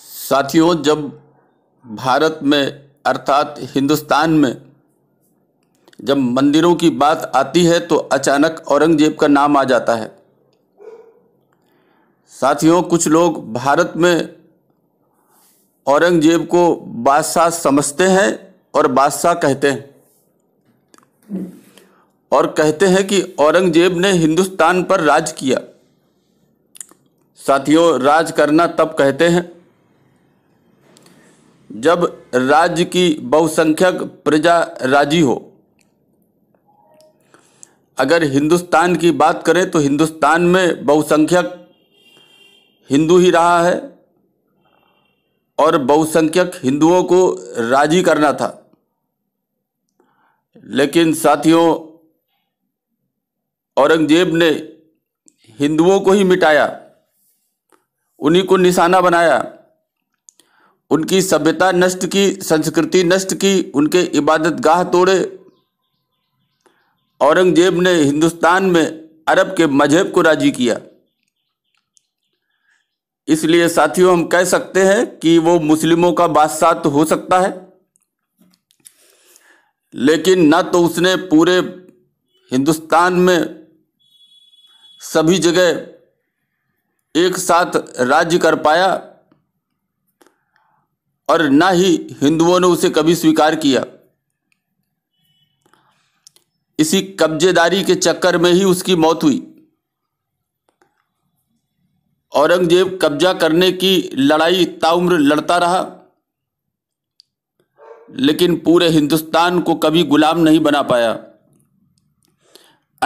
साथियों जब भारत में अर्थात हिंदुस्तान में जब मंदिरों की बात आती है तो अचानक औरंगजेब का नाम आ जाता है साथियों कुछ लोग भारत में औरंगजेब को बादशाह समझते हैं और बादशाह कहते हैं और कहते हैं कि औरंगजेब ने हिंदुस्तान पर राज किया साथियों राज करना तब कहते हैं जब राज्य की बहुसंख्यक प्रजा राजी हो अगर हिंदुस्तान की बात करें तो हिंदुस्तान में बहुसंख्यक हिंदू ही रहा है और बहुसंख्यक हिंदुओं को राजी करना था लेकिन साथियों औरंगजेब ने हिंदुओं को ही मिटाया उन्हीं को निशाना बनाया उनकी सभ्यता नष्ट की संस्कृति नष्ट की उनके इबादत गाह तोड़े औरंगजेब ने हिंदुस्तान में अरब के मजहब को राजी किया इसलिए साथियों हम कह सकते हैं कि वो मुस्लिमों का बादशाह तो हो सकता है लेकिन न तो उसने पूरे हिंदुस्तान में सभी जगह एक साथ राज्य कर पाया और ना ही हिंदुओं ने उसे कभी स्वीकार किया इसी कब्जेदारी के चक्कर में ही उसकी मौत हुई औरंगजेब कब्जा करने की लड़ाई ताउम्र लड़ता रहा लेकिन पूरे हिंदुस्तान को कभी गुलाम नहीं बना पाया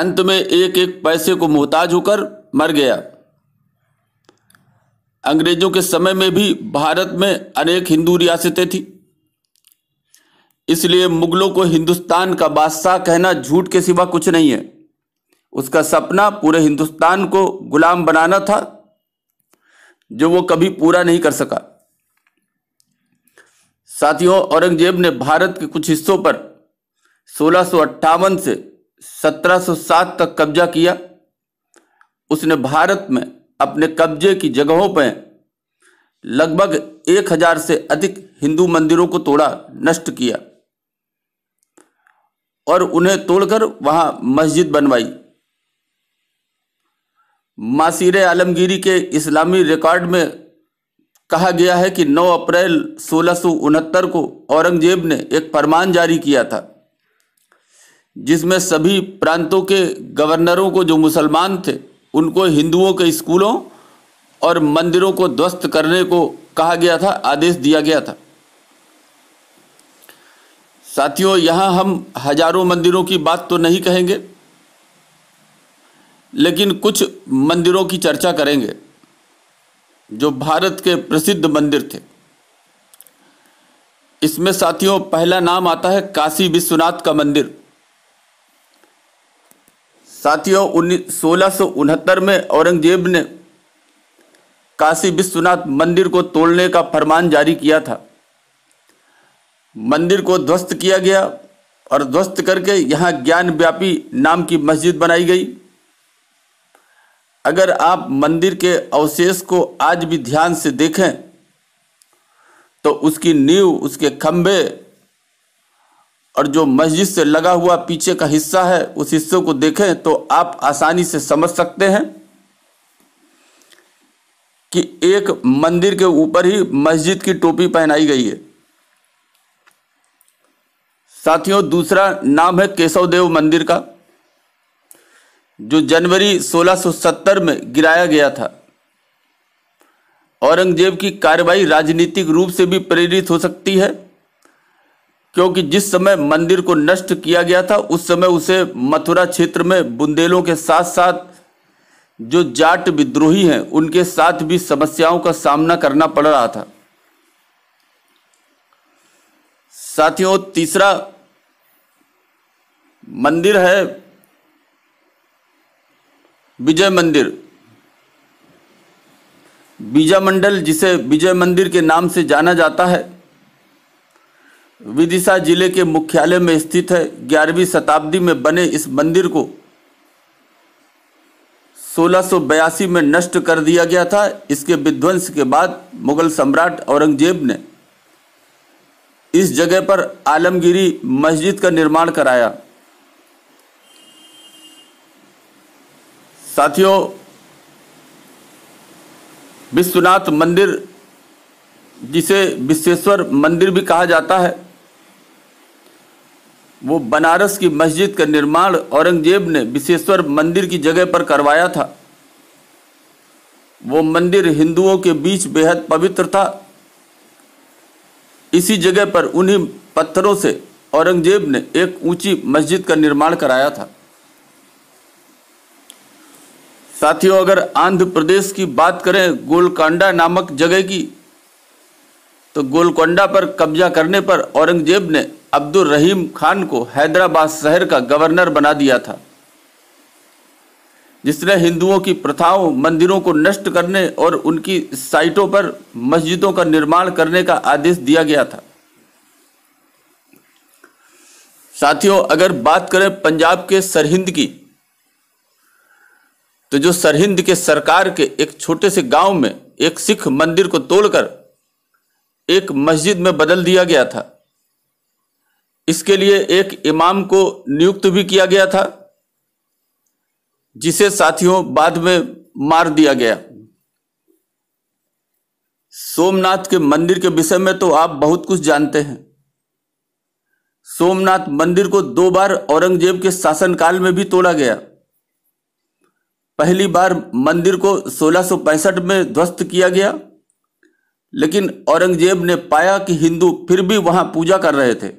अंत में एक एक पैसे को मोहताज होकर मर गया अंग्रेजों के समय में भी भारत में अनेक हिंदू रियासतें थी इसलिए मुगलों को हिंदुस्तान का बादशाह कहना झूठ के सिवा कुछ नहीं है उसका सपना पूरे हिंदुस्तान को गुलाम बनाना था जो वो कभी पूरा नहीं कर सका साथियों औरंगजेब ने भारत के कुछ हिस्सों पर सोलह से 1707 तक कब्जा किया उसने भारत में अपने कब्जे की जगहों पर लगभग एक हजार से अधिक हिंदू मंदिरों को तोड़ा नष्ट किया और उन्हें तोड़कर वहां मस्जिद बनवाई मासीरे आलमगीरी के इस्लामी रिकॉर्ड में कहा गया है कि 9 अप्रैल सोलह को औरंगजेब ने एक फरमान जारी किया था जिसमें सभी प्रांतों के गवर्नरों को जो मुसलमान थे उनको हिंदुओं के स्कूलों और मंदिरों को ध्वस्त करने को कहा गया था आदेश दिया गया था साथियों यहां हम हजारों मंदिरों की बात तो नहीं कहेंगे लेकिन कुछ मंदिरों की चर्चा करेंगे जो भारत के प्रसिद्ध मंदिर थे इसमें साथियों पहला नाम आता है काशी विश्वनाथ का मंदिर साथियों उन्नीस सोलह में औरंगजेब ने काशी विश्वनाथ मंदिर को तोड़ने का फरमान जारी किया था मंदिर को ध्वस्त किया गया और ध्वस्त करके यहाँ ज्ञान व्यापी नाम की मस्जिद बनाई गई अगर आप मंदिर के अवशेष को आज भी ध्यान से देखें तो उसकी नींव उसके खम्भे और जो मस्जिद से लगा हुआ पीछे का हिस्सा है उस हिस्से को देखें तो आप आसानी से समझ सकते हैं कि एक मंदिर के ऊपर ही मस्जिद की टोपी पहनाई गई है साथियों दूसरा नाम है केशव देव मंदिर का जो जनवरी 1670 में गिराया गया था औरंगजेब की कार्रवाई राजनीतिक रूप से भी प्रेरित हो सकती है क्योंकि जिस समय मंदिर को नष्ट किया गया था उस समय उसे मथुरा क्षेत्र में बुंदेलों के साथ साथ जो जाट विद्रोही हैं उनके साथ भी समस्याओं का सामना करना पड़ रहा था साथियों तीसरा मंदिर है विजय मंदिर बीजा मंडल जिसे विजय मंदिर के नाम से जाना जाता है विदिशा जिले के मुख्यालय में स्थित है ग्यारहवीं शताब्दी में बने इस मंदिर को 1682 में नष्ट कर दिया गया था इसके विध्वंस के बाद मुगल सम्राट औरंगजेब ने इस जगह पर आलमगिरी मस्जिद का निर्माण कराया साथियों विश्वनाथ मंदिर जिसे विश्वेश्वर मंदिर भी कहा जाता है वो बनारस की मस्जिद का निर्माण औरंगजेब ने विशेश्वर मंदिर की जगह पर करवाया था वो मंदिर हिंदुओं के बीच बेहद पवित्र था इसी जगह पर उन्हीं पत्थरों से औरंगजेब ने एक ऊंची मस्जिद का निर्माण कराया था साथियों अगर आंध्र प्रदेश की बात करें गोलकांडा नामक जगह की तो गोलकोंडा पर कब्जा करने पर औरंगजेब ने अब्दुल रहीम खान को हैदराबाद शहर का गवर्नर बना दिया था जिसने हिंदुओं की प्रथाओं मंदिरों को नष्ट करने और उनकी साइटों पर मस्जिदों का निर्माण करने का आदेश दिया गया था साथियों अगर बात करें पंजाब के सरहिंद की तो जो सरहिंद के सरकार के एक छोटे से गांव में एक सिख मंदिर को तोड़कर एक मस्जिद में बदल दिया गया था इसके लिए एक इमाम को नियुक्त भी किया गया था जिसे साथियों बाद में मार दिया गया सोमनाथ के मंदिर के विषय में तो आप बहुत कुछ जानते हैं सोमनाथ मंदिर को दो बार औरंगजेब के शासनकाल में भी तोड़ा गया पहली बार मंदिर को 1665 में ध्वस्त किया गया लेकिन औरंगजेब ने पाया कि हिंदू फिर भी वहां पूजा कर रहे थे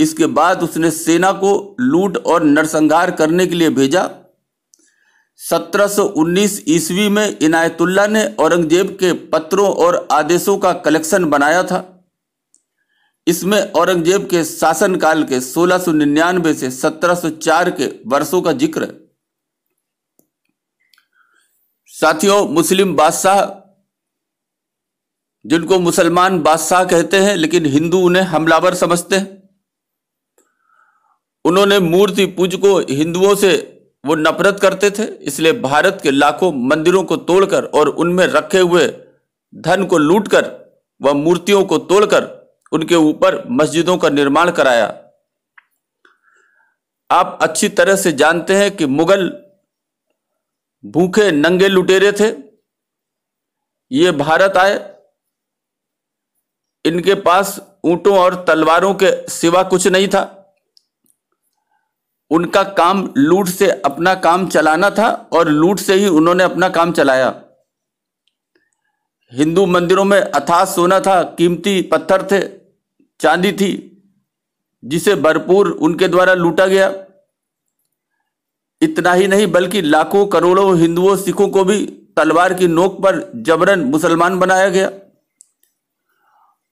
इसके बाद उसने सेना को लूट और नरसंहार करने के लिए भेजा 1719 ईस्वी में इनायतुल्ला ने औरंगजेब के पत्रों और आदेशों का कलेक्शन बनाया था इसमें औरंगजेब के शासनकाल के 1699 से 1704 के वर्षों का जिक्र है साथियों मुस्लिम बादशाह जिनको मुसलमान बादशाह कहते हैं लेकिन हिंदू उन्हें हमलावर समझते हैं उन्होंने मूर्ति पूजकों हिंदुओं से वो नफरत करते थे इसलिए भारत के लाखों मंदिरों को तोड़कर और उनमें रखे हुए धन को लूटकर व मूर्तियों को तोड़कर उनके ऊपर मस्जिदों का निर्माण कराया आप अच्छी तरह से जानते हैं कि मुगल भूखे नंगे लुटेरे थे ये भारत आए इनके पास ऊंटों और तलवारों के सिवा कुछ नहीं था उनका काम लूट से अपना काम चलाना था और लूट से ही उन्होंने अपना काम चलाया हिंदू मंदिरों में अथाह सोना था कीमती पत्थर थे चांदी थी जिसे भरपूर उनके द्वारा लूटा गया इतना ही नहीं बल्कि लाखों करोड़ों हिंदुओं सिखों को भी तलवार की नोक पर जबरन मुसलमान बनाया गया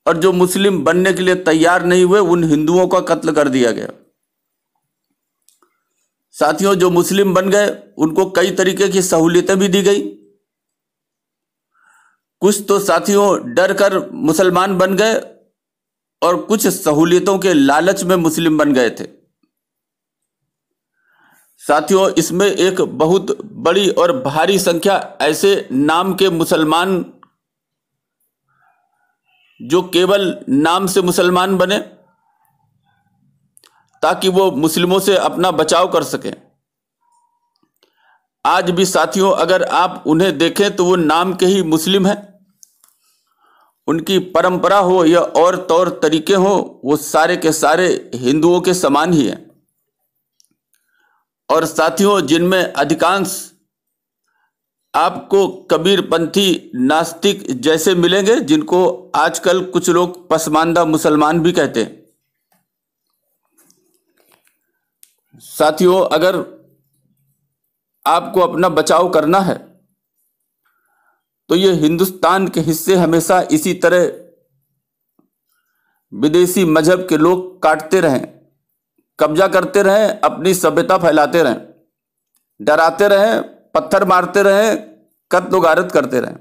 और जो मुस्लिम बनने के लिए तैयार नहीं हुए उन हिंदुओं का कत्ल कर दिया गया साथियों जो मुस्लिम बन गए उनको कई तरीके की सहूलियतें भी दी गई कुछ तो साथियों डर कर मुसलमान बन गए और कुछ सहूलियतों के लालच में मुस्लिम बन गए थे साथियों इसमें एक बहुत बड़ी और भारी संख्या ऐसे नाम के मुसलमान जो केवल नाम से मुसलमान बने ताकि वो मुस्लिमों से अपना बचाव कर सके आज भी साथियों अगर आप उन्हें देखें तो वो नाम के ही मुस्लिम हैं उनकी परंपरा हो या और तौर तरीके हो वो सारे के सारे हिंदुओं के समान ही हैं और साथियों जिनमें अधिकांश आपको कबीरपंथी नास्तिक जैसे मिलेंगे जिनको आजकल कुछ लोग पसमानदा मुसलमान भी कहते हैं साथियों अगर आपको अपना बचाव करना है तो ये हिंदुस्तान के हिस्से हमेशा इसी तरह विदेशी मजहब के लोग काटते रहें कब्जा करते रहें अपनी सभ्यता फैलाते रहें डराते रहें पत्थर मारते रहें कत्ल गारत करते रहें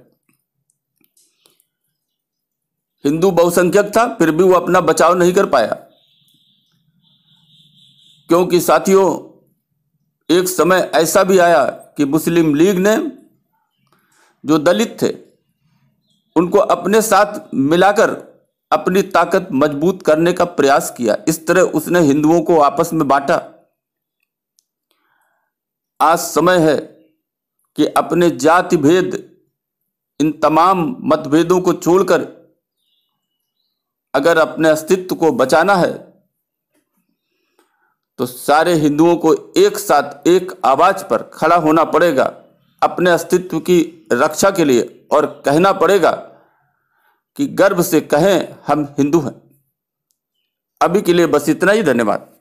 हिंदू बहुसंख्यक था फिर भी वो अपना बचाव नहीं कर पाया क्योंकि साथियों एक समय ऐसा भी आया कि मुस्लिम लीग ने जो दलित थे उनको अपने साथ मिलाकर अपनी ताकत मजबूत करने का प्रयास किया इस तरह उसने हिंदुओं को आपस में बांटा आज समय है कि अपने जाति भेद इन तमाम मतभेदों को छोड़कर अगर अपने अस्तित्व को बचाना है तो सारे हिंदुओं को एक साथ एक आवाज पर खड़ा होना पड़ेगा अपने अस्तित्व की रक्षा के लिए और कहना पड़ेगा कि गर्व से कहें हम हिंदू हैं अभी के लिए बस इतना ही धन्यवाद